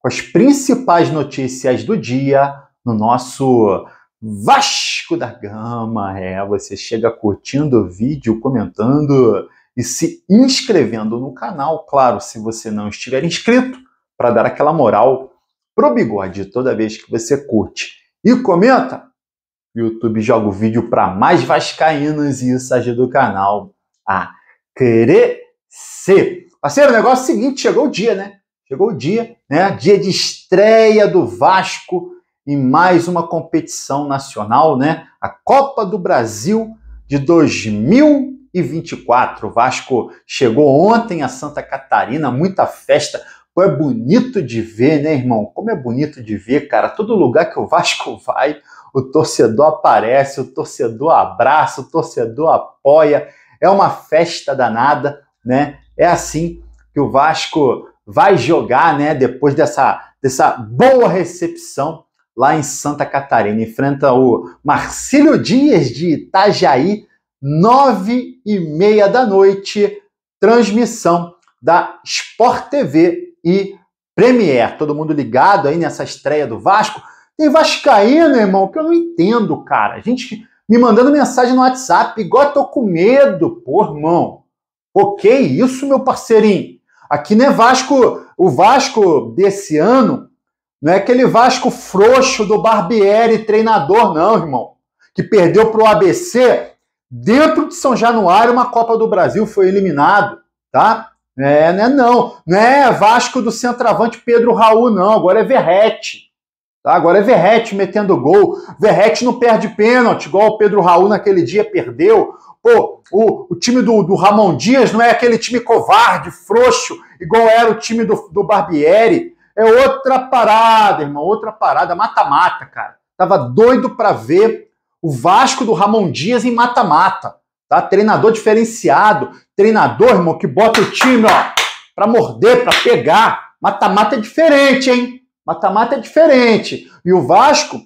com as principais notícias do dia no nosso Vasco da Gama. É, você chega curtindo o vídeo, comentando e se inscrevendo no canal, claro, se você não estiver inscrito, para dar aquela moral pro bigode toda vez que você curte e comenta. YouTube joga o vídeo para mais vascaínos e isso ajuda o canal a crescer. Parceiro, o negócio é o seguinte, chegou o dia, né? Chegou o dia, né? Dia de estreia do Vasco em mais uma competição nacional, né? A Copa do Brasil de 2024. O Vasco chegou ontem a Santa Catarina, muita festa. Pô, é bonito de ver, né, irmão? Como é bonito de ver, cara. Todo lugar que o Vasco vai, o torcedor aparece, o torcedor abraça, o torcedor apoia. É uma festa danada, né? É assim que o Vasco vai jogar, né, depois dessa, dessa boa recepção lá em Santa Catarina. Enfrenta o Marcílio Dias de Itajaí, nove e meia da noite, transmissão da Sport TV e Premier. Todo mundo ligado aí nessa estreia do Vasco. Tem Vascaíno, irmão, que eu não entendo, cara. A gente me mandando mensagem no WhatsApp, igual tô com medo, pô, irmão. Ok, isso, meu parceirinho. Aqui não é Vasco, o Vasco desse ano não é aquele Vasco frouxo do Barbieri treinador, não, irmão. Que perdeu para o ABC dentro de São Januário, uma Copa do Brasil foi eliminado, tá? É, não é não. Não é Vasco do centroavante Pedro Raul, não. Agora é Verrete. Tá? Agora é Verrete metendo gol. Verrete não perde pênalti, igual o Pedro Raul naquele dia perdeu. Pô, o, o time do, do Ramon Dias não é aquele time covarde, frouxo, igual era o time do, do Barbieri. É outra parada, irmão, outra parada, mata-mata, cara. Tava doido para ver o Vasco do Ramon Dias em mata-mata, tá? Treinador diferenciado, treinador, irmão, que bota o time, ó, pra morder, pra pegar. Mata-mata é diferente, hein? Mata-mata é diferente. E o Vasco,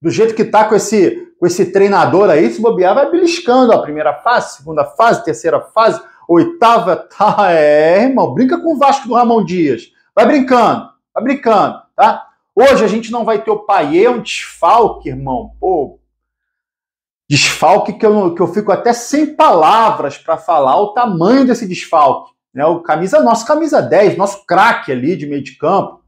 do jeito que tá com esse com esse treinador aí, se bobear, vai beliscando a primeira fase, segunda fase, terceira fase, oitava. Tá, é, é, irmão, brinca com o Vasco do Ramon Dias. Vai brincando, vai brincando, tá? Hoje a gente não vai ter o Paier, é um desfalque, irmão. Pô, desfalque que eu, que eu fico até sem palavras para falar o tamanho desse desfalque. Né? O camisa, nosso camisa 10, nosso craque ali de meio de campo,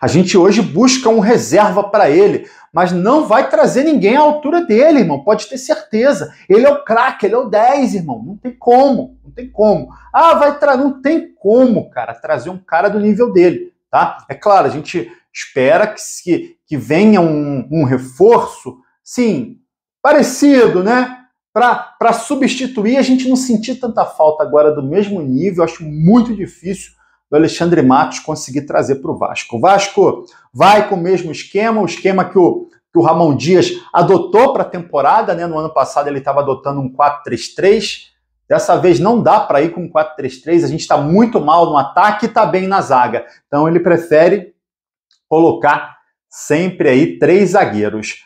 a gente hoje busca um reserva para ele, mas não vai trazer ninguém à altura dele, irmão. Pode ter certeza. Ele é o craque, ele é o 10, irmão. Não tem como, não tem como. Ah, vai trazer. Não tem como, cara, trazer um cara do nível dele, tá? É claro, a gente espera que, se, que venha um, um reforço, sim, parecido, né? Para substituir, a gente não sentir tanta falta agora do mesmo nível, acho muito difícil do Alexandre Matos conseguir trazer para o Vasco. O Vasco vai com o mesmo esquema, o esquema que o, que o Ramon Dias adotou para a temporada, né? No ano passado ele estava adotando um 4-3-3. Dessa vez não dá para ir com 4-3-3, a gente está muito mal no ataque e está bem na zaga. Então ele prefere colocar sempre aí três zagueiros.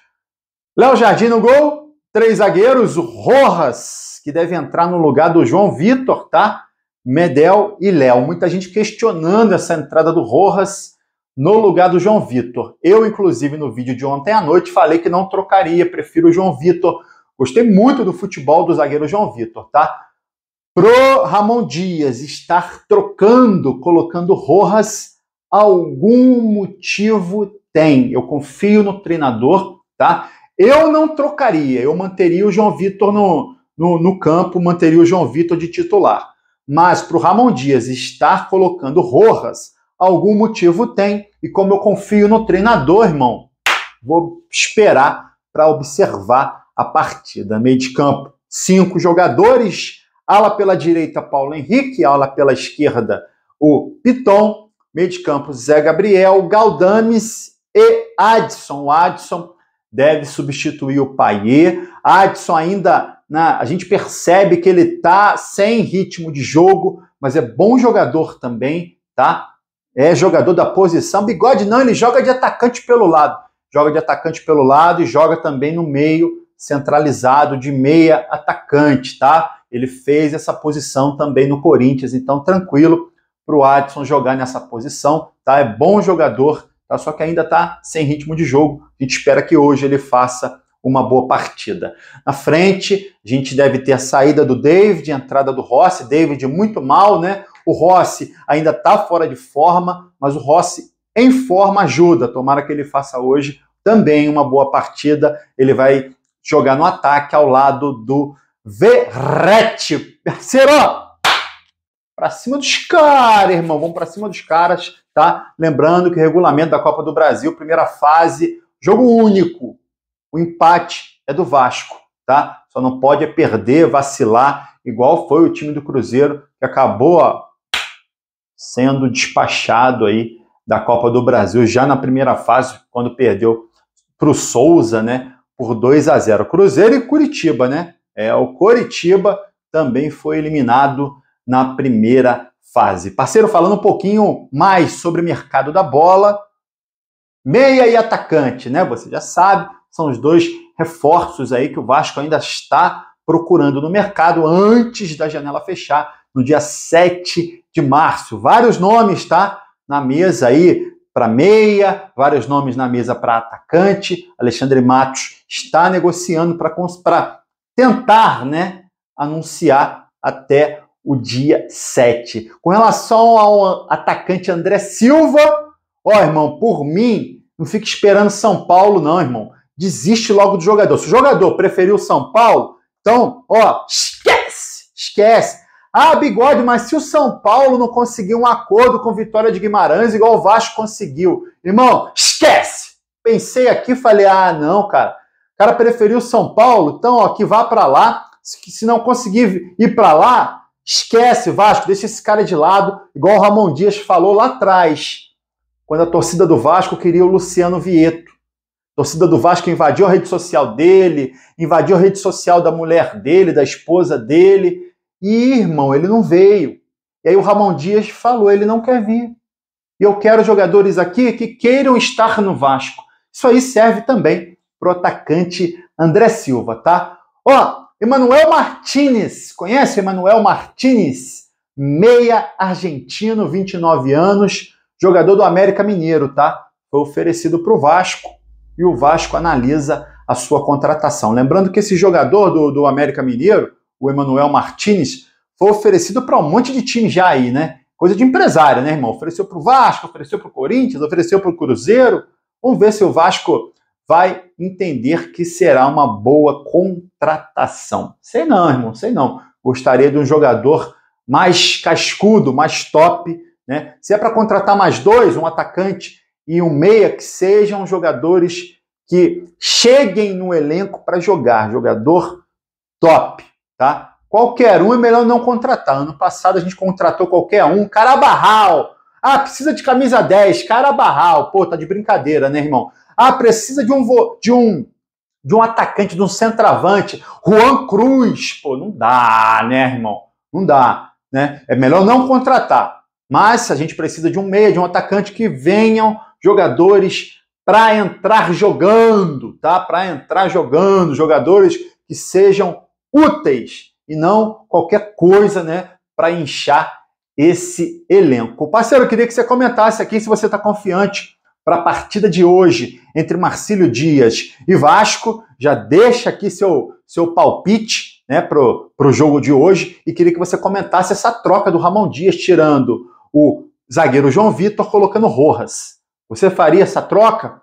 Léo Jardim no gol, três zagueiros, o Rojas, que deve entrar no lugar do João Vitor, tá? Medel e Léo. Muita gente questionando essa entrada do Rojas no lugar do João Vitor. Eu, inclusive, no vídeo de ontem à noite, falei que não trocaria, prefiro o João Vitor. Gostei muito do futebol do zagueiro João Vitor, tá? Pro Ramon Dias estar trocando, colocando Rojas, algum motivo tem. Eu confio no treinador, tá? Eu não trocaria, eu manteria o João Vitor no, no, no campo, manteria o João Vitor de titular. Mas para o Ramon Dias estar colocando Rojas, algum motivo tem. E como eu confio no treinador, irmão, vou esperar para observar a partida. Meio de campo, cinco jogadores. Ala pela direita, Paulo Henrique. Ala pela esquerda, o Piton. Meio de campo, Zé Gabriel, Galdames e Adson. O Adson deve substituir o Paier. Adson ainda né? a gente percebe que ele tá sem ritmo de jogo, mas é bom jogador também, tá? É jogador da posição. Bigode não, ele joga de atacante pelo lado. Joga de atacante pelo lado e joga também no meio, centralizado, de meia atacante, tá? Ele fez essa posição também no Corinthians, então tranquilo para o Adson jogar nessa posição, tá? É bom jogador, tá? Só que ainda tá sem ritmo de jogo. A gente espera que hoje ele faça uma boa partida. Na frente, a gente deve ter a saída do David, a entrada do Rossi. David muito mal, né? O Rossi ainda está fora de forma, mas o Rossi em forma ajuda. Tomara que ele faça hoje também uma boa partida. Ele vai jogar no ataque ao lado do Verrete. Parceiro! Pra cima dos caras, irmão. Vamos para cima dos caras, tá? Lembrando que o regulamento da Copa do Brasil, primeira fase, jogo único o empate é do Vasco, tá? Só não pode é perder, vacilar, igual foi o time do Cruzeiro que acabou ó, sendo despachado aí da Copa do Brasil já na primeira fase, quando perdeu para o Souza, né? Por 2 a 0. Cruzeiro e Curitiba, né? É, o Curitiba também foi eliminado na primeira fase. Parceiro, falando um pouquinho mais sobre o mercado da bola, meia e atacante, né? Você já sabe, são os dois reforços aí que o Vasco ainda está procurando no mercado antes da janela fechar no dia 7 de março. Vários nomes, tá? Na mesa aí para meia, vários nomes na mesa para atacante. Alexandre Matos está negociando para tentar, né, anunciar até o dia 7. Com relação ao atacante André Silva, ó, irmão, por mim, não fique esperando São Paulo não, irmão desiste logo do jogador. Se o jogador preferiu o São Paulo, então, ó, esquece, esquece. Ah, bigode, mas se o São Paulo não conseguir um acordo com Vitória de Guimarães, igual o Vasco conseguiu, irmão, esquece. Pensei aqui, falei, ah, não, cara. O cara preferiu o São Paulo, então, ó, que vá para lá. Se não conseguir ir para lá, esquece, Vasco, deixa esse cara de lado, igual o Ramon Dias falou lá atrás, quando a torcida do Vasco queria o Luciano Vieto torcida do Vasco invadiu a rede social dele, invadiu a rede social da mulher dele, da esposa dele. E, irmão, ele não veio. E aí o Ramon Dias falou: ele não quer vir. E eu quero jogadores aqui que queiram estar no Vasco. Isso aí serve também pro atacante André Silva, tá? Ó, Emanuel Martinez, conhece Emanuel Martinez? Meia argentino, 29 anos, jogador do América Mineiro, tá? Foi oferecido pro Vasco e o Vasco analisa a sua contratação. Lembrando que esse jogador do, do América Mineiro, o Emanuel Martinez, foi oferecido para um monte de time já aí, né? Coisa de empresário, né, irmão? Ofereceu para o Vasco, ofereceu para o Corinthians, ofereceu para o Cruzeiro. Vamos ver se o Vasco vai entender que será uma boa contratação. Sei não, irmão, sei não. Gostaria de um jogador mais cascudo, mais top, né? Se é para contratar mais dois, um atacante e um meia, que sejam jogadores que cheguem no elenco para jogar, jogador top, tá? Qualquer um é melhor não contratar. Ano passado a gente contratou qualquer um, Carabarral. Ah, precisa de camisa 10, Carabarral. Pô, tá de brincadeira, né, irmão? Ah, precisa de um de um de um atacante, de um centroavante, Juan Cruz. Pô, não dá, né, irmão? Não dá, né? É melhor não contratar. Mas a gente precisa de um meia, de um atacante que venham jogadores para entrar jogando, tá? Para entrar jogando, jogadores que sejam úteis e não qualquer coisa, né, para inchar esse elenco. Parceiro, eu queria que você comentasse aqui se você está confiante para a partida de hoje entre Marcílio Dias e Vasco. Já deixa aqui seu, seu palpite né, para o jogo de hoje e queria que você comentasse essa troca do Ramon Dias tirando o zagueiro João Vitor, colocando Rojas. Você faria essa troca?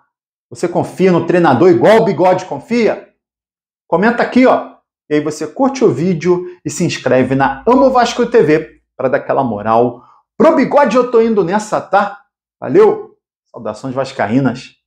Você confia no treinador igual o Bigode confia? Comenta aqui, ó. E aí você curte o vídeo e se inscreve na Amo Vasco TV para dar aquela moral. Pro Bigode eu tô indo nessa, tá? Valeu! Saudações vascaínas.